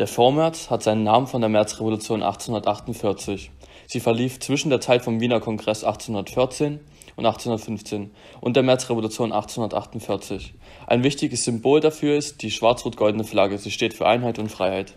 Der Vormärz hat seinen Namen von der Märzrevolution 1848. Sie verlief zwischen der Zeit vom Wiener Kongress 1814 und 1815 und der Märzrevolution 1848. Ein wichtiges Symbol dafür ist die schwarz-rot-goldene Flagge. Sie steht für Einheit und Freiheit.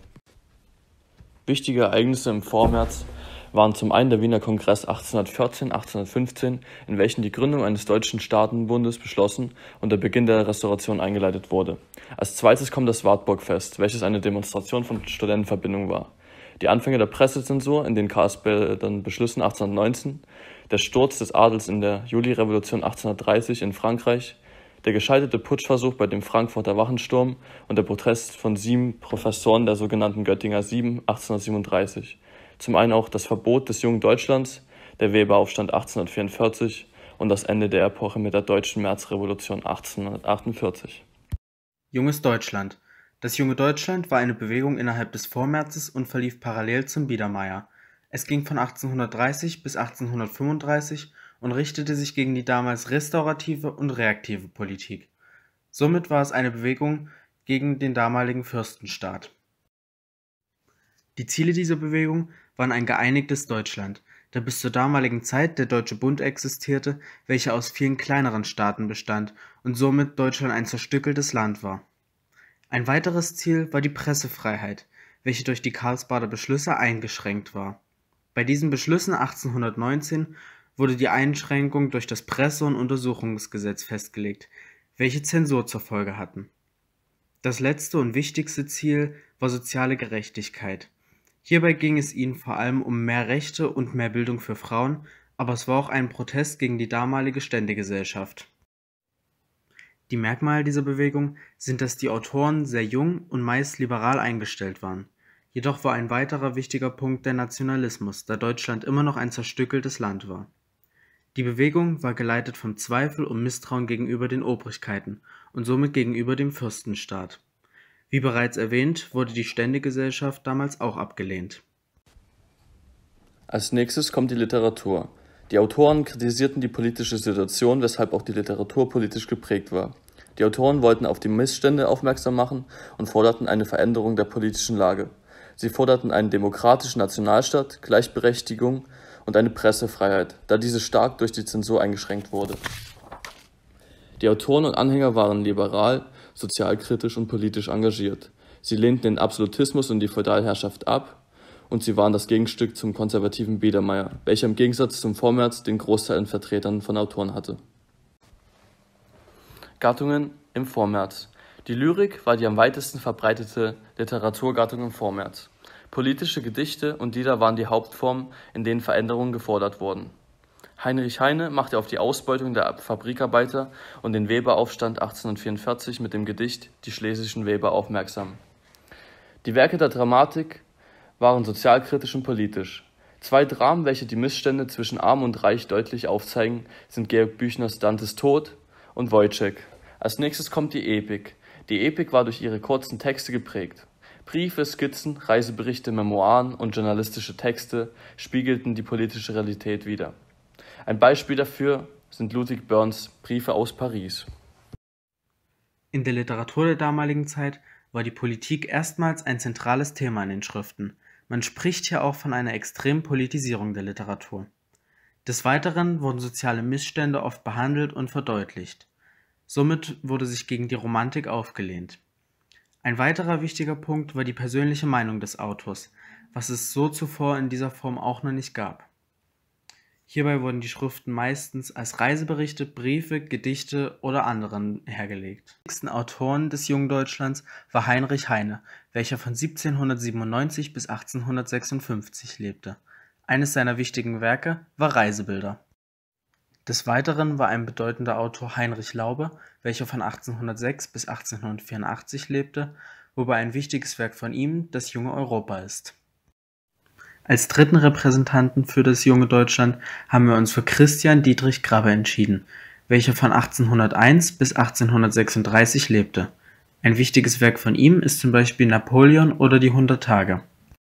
Wichtige Ereignisse im Vormärz waren zum einen der Wiener Kongress 1814, 1815, in welchen die Gründung eines deutschen Staatenbundes beschlossen und der Beginn der Restauration eingeleitet wurde. Als zweites kommt das Wartburgfest, welches eine Demonstration von Studentenverbindung war. Die Anfänge der Pressezensur in den Karlsbildern Beschlüssen 1819, der Sturz des Adels in der Julirevolution 1830 in Frankreich, der gescheiterte Putschversuch bei dem Frankfurter Wachensturm und der Protest von sieben Professoren der sogenannten Göttinger Sieben 1837. Zum einen auch das Verbot des jungen Deutschlands, der Weberaufstand 1844 und das Ende der Epoche mit der deutschen Märzrevolution 1848. Junges Deutschland. Das junge Deutschland war eine Bewegung innerhalb des Vormärzes und verlief parallel zum Biedermeier. Es ging von 1830 bis 1835 und richtete sich gegen die damals restaurative und reaktive Politik. Somit war es eine Bewegung gegen den damaligen Fürstenstaat. Die Ziele dieser Bewegung waren ein geeinigtes Deutschland, da bis zur damaligen Zeit der Deutsche Bund existierte, welcher aus vielen kleineren Staaten bestand und somit Deutschland ein zerstückeltes Land war. Ein weiteres Ziel war die Pressefreiheit, welche durch die Karlsbader Beschlüsse eingeschränkt war. Bei diesen Beschlüssen 1819 wurde die Einschränkung durch das Presse- und Untersuchungsgesetz festgelegt, welche Zensur zur Folge hatten. Das letzte und wichtigste Ziel war soziale Gerechtigkeit Hierbei ging es ihnen vor allem um mehr Rechte und mehr Bildung für Frauen, aber es war auch ein Protest gegen die damalige Ständegesellschaft. Die Merkmale dieser Bewegung sind, dass die Autoren sehr jung und meist liberal eingestellt waren. Jedoch war ein weiterer wichtiger Punkt der Nationalismus, da Deutschland immer noch ein zerstückeltes Land war. Die Bewegung war geleitet vom Zweifel und Misstrauen gegenüber den Obrigkeiten und somit gegenüber dem Fürstenstaat. Wie bereits erwähnt, wurde die Ständegesellschaft damals auch abgelehnt. Als nächstes kommt die Literatur. Die Autoren kritisierten die politische Situation, weshalb auch die Literatur politisch geprägt war. Die Autoren wollten auf die Missstände aufmerksam machen und forderten eine Veränderung der politischen Lage. Sie forderten einen demokratischen Nationalstaat, Gleichberechtigung und eine Pressefreiheit, da diese stark durch die Zensur eingeschränkt wurde. Die Autoren und Anhänger waren liberal, sozialkritisch und politisch engagiert. Sie lehnten den Absolutismus und die Feudalherrschaft ab und sie waren das Gegenstück zum konservativen Biedermeier, welcher im Gegensatz zum Vormärz den Großteil an Vertretern von Autoren hatte. Gattungen im Vormärz Die Lyrik war die am weitesten verbreitete Literaturgattung im Vormärz. Politische Gedichte und Lieder waren die Hauptformen, in denen Veränderungen gefordert wurden. Heinrich Heine machte auf die Ausbeutung der Fabrikarbeiter und den Weberaufstand 1844 mit dem Gedicht Die schlesischen Weber aufmerksam. Die Werke der Dramatik waren sozialkritisch und politisch. Zwei Dramen, welche die Missstände zwischen Arm und Reich deutlich aufzeigen, sind Georg Büchners Dantes Tod und Wojciech. Als nächstes kommt die Epik. Die Epik war durch ihre kurzen Texte geprägt. Briefe, Skizzen, Reiseberichte, Memoiren und journalistische Texte spiegelten die politische Realität wider. Ein Beispiel dafür sind Ludwig Burns Briefe aus Paris. In der Literatur der damaligen Zeit war die Politik erstmals ein zentrales Thema in den Schriften. Man spricht hier auch von einer extremen Politisierung der Literatur. Des Weiteren wurden soziale Missstände oft behandelt und verdeutlicht. Somit wurde sich gegen die Romantik aufgelehnt. Ein weiterer wichtiger Punkt war die persönliche Meinung des Autors, was es so zuvor in dieser Form auch noch nicht gab. Hierbei wurden die Schriften meistens als Reiseberichte, Briefe, Gedichte oder anderen hergelegt. Die wichtigsten Autoren des Jungdeutschlands war Heinrich Heine, welcher von 1797 bis 1856 lebte. Eines seiner wichtigen Werke war Reisebilder. Des Weiteren war ein bedeutender Autor Heinrich Laube, welcher von 1806 bis 1884 lebte, wobei ein wichtiges Werk von ihm das junge Europa ist. Als dritten Repräsentanten für das junge Deutschland haben wir uns für Christian Dietrich Grabbe entschieden, welcher von 1801 bis 1836 lebte. Ein wichtiges Werk von ihm ist zum Beispiel Napoleon oder die 100 Tage